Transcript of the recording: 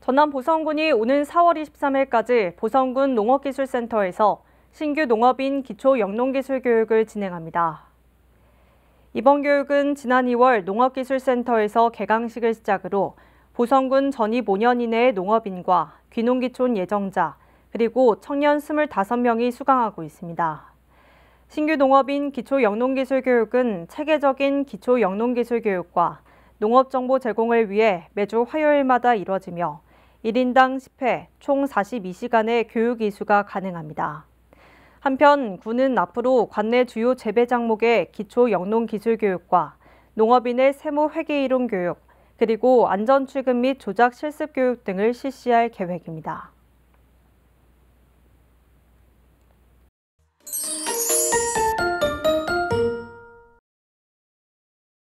전남 보성군이 오는 4월 23일까지 보성군 농업기술센터에서 신규 농업인 기초 영농기술 교육을 진행합니다. 이번 교육은 지난 2월 농업기술센터에서 개강식을 시작으로 보성군 전입 5년 이내의 농업인과 귀농기촌 예정자, 그리고 청년 25명이 수강하고 있습니다. 신규 농업인 기초영농기술교육은 체계적인 기초영농기술교육과 농업정보 제공을 위해 매주 화요일마다 이뤄지며 1인당 10회 총 42시간의 교육 이수가 가능합니다. 한편 군은 앞으로 관내 주요 재배 장목의 기초 영농 기술 교육과 농업인의 세무 회계 이론 교육, 그리고 안전 출근 및 조작 실습 교육 등을 실시할 계획입니다.